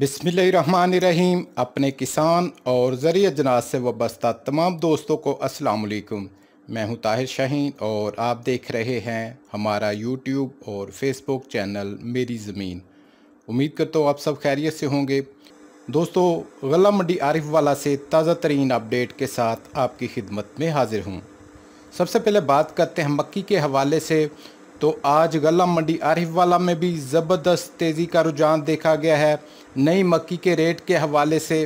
रहीम अपने किसान और ज़रिए जनाज से वाबस्ता तमाम दोस्तों को असलकुम मैं हूं ताहिर शाहीन और आप देख रहे हैं हमारा यूट्यूब और फेसबुक चैनल मेरी ज़मीन उम्मीद करता हूं आप सब खैरियत से होंगे दोस्तों गला मंडी आरिफ वाला से ताज़ा तरीन अपडेट के साथ आपकी खिदमत में हाजिर हूँ सबसे पहले बात करते हैं मक्की के हवाले से तो आज गला मंडी आरिफवाला में भी ज़बरदस्त तेज़ी का रुझान देखा गया है नई मक्की के रेट के हवाले से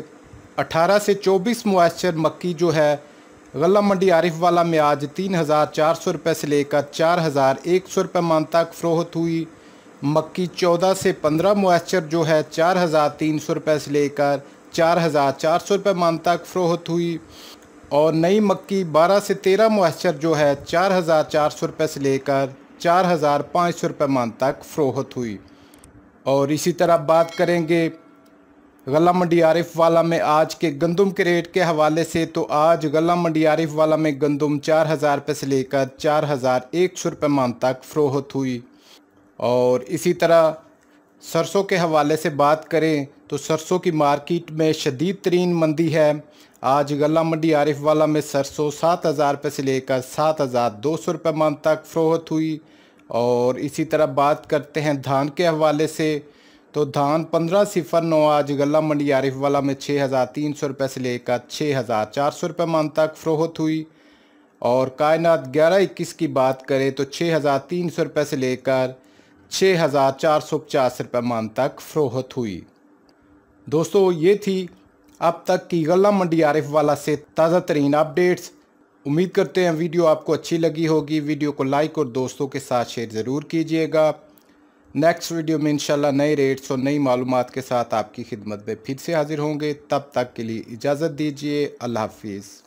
18 से 24 मुआशर मक्की जो है गला मंडी आरिफवाला में आज तीन हज़ार चार सौ रुपये से लेकर चार हज़ार एक सौ रुपये मान तक फ़रोहत हुई मक्की 14 से 15 मुआशर जो है चार हज़ार तीन सौ रुपये से लेकर चार हज़ार चार सौ रुपये मान तक फ़रोहत हुई और नई मक्की 12 से 13 मुआशर जो है चार हज़ार चार सौ रुपये से लेकर चार हज़ार पाँच सौ रुपये मान तक फ़रोहत हुई और इसी तरह बात करेंगे गला मंडी आरिफ वाला में आज के गंदम के रेट के हवाले से तो आज गला मंडी आरिफ वाला में गंदम चार हज़ार रुपये से लेकर चार हज़ार एक सौ रुपये मान तक फ़रोहत हुई और इसी तरह सरसों के हवाले से बात करें तो सरसों की मार्केट में शदीद तरीन मंदी है आज गला मंडी आरिफ वाला में सरसों सात हज़ार रुपये से लेकर सात हज़ार दो सौ रुपये मन तक फ़रोहत हुई और इसी तरह बात करते हैं धान के हवाले से तो धान पंद्रह सिफर नौ आज गला मंडी आरिफ वाला में छः हज़ार तीन सौ रुपये से लेकर छः हज़ार चार सौ रुपये मन तक फ़रोहत हुई और कायनात ग्यारह इक्कीस की बात करें तो छः हज़ार तीन सौ रुपये से लेकर छः हज़ार चार सौ पचास रुपये मान तक फ़रोहत हुई दोस्तों ये थी अब तक की गला मंडी आरिफ वाला से ताज़ा तरीन अपडेट्स उम्मीद करते हैं वीडियो आपको अच्छी लगी होगी वीडियो को लाइक और दोस्तों के साथ शेयर ज़रूर कीजिएगा नेक्स्ट वीडियो में इंशाल्लाह नए रेट्स और नई मालूम के साथ आपकी खिदमत में फिर से हाजिर होंगे तब तक के लिए इजाज़त दीजिए अल्लाह हाफिज़